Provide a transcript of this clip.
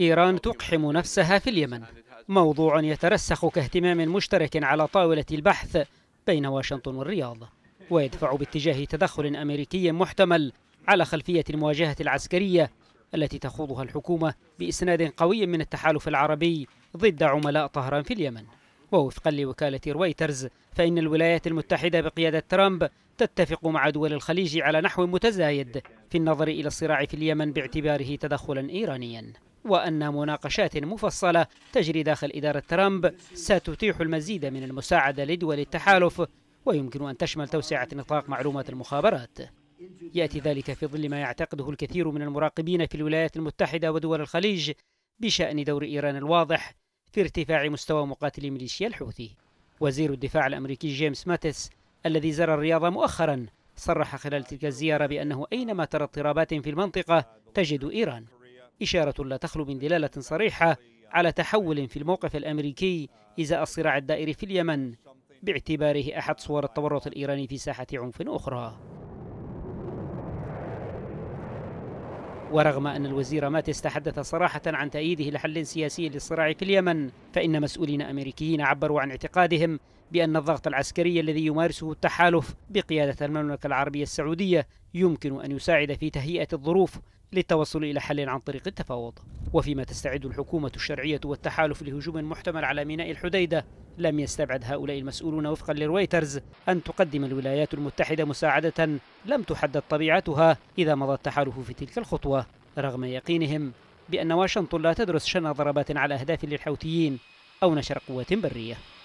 إيران تقحم نفسها في اليمن موضوع يترسخ كاهتمام مشترك على طاولة البحث بين واشنطن والرياض ويدفع باتجاه تدخل أمريكي محتمل على خلفية المواجهة العسكرية التي تخوضها الحكومة بإسناد قوي من التحالف العربي ضد عملاء طهران في اليمن ووفقا لوكالة رويترز فإن الولايات المتحدة بقيادة ترامب تتفق مع دول الخليج على نحو متزايد في النظر إلى الصراع في اليمن باعتباره تدخلا إيرانيا وأن مناقشات مفصلة تجري داخل إدارة ترامب ستتيح المزيد من المساعدة لدول التحالف ويمكن أن تشمل توسعة نطاق معلومات المخابرات يأتي ذلك في ظل ما يعتقده الكثير من المراقبين في الولايات المتحدة ودول الخليج بشأن دور إيران الواضح في ارتفاع مستوى مقاتلي ميليشيا الحوثي وزير الدفاع الأمريكي جيمس ماتس الذي زار الرياض مؤخرا صرح خلال تلك الزيارة بأنه أينما ترى اضطرابات في المنطقة تجد إيران إشارة لا تخلو من دلالة صريحة على تحول في الموقف الأمريكي إزاء الصراع الدائري في اليمن باعتباره أحد صور التورط الإيراني في ساحة عنف أخرى ورغم أن الوزير ماتس تحدث صراحة عن تأييده لحل سياسي للصراع في اليمن فإن مسؤولين أمريكيين عبروا عن اعتقادهم بأن الضغط العسكري الذي يمارسه التحالف بقيادة المملكة العربية السعودية يمكن أن يساعد في تهيئة الظروف للتوصل إلى حل عن طريق التفاوض وفيما تستعد الحكومة الشرعية والتحالف لهجوم محتمل على ميناء الحديدة لم يستبعد هؤلاء المسؤولون وفقا لرويترز أن تقدم الولايات المتحدة مساعدة لم تحدد طبيعتها إذا مضى التحالف في تلك الخطوة رغم يقينهم بأن واشنطن لا تدرس شن ضربات على أهداف للحوثيين أو نشر قوات برية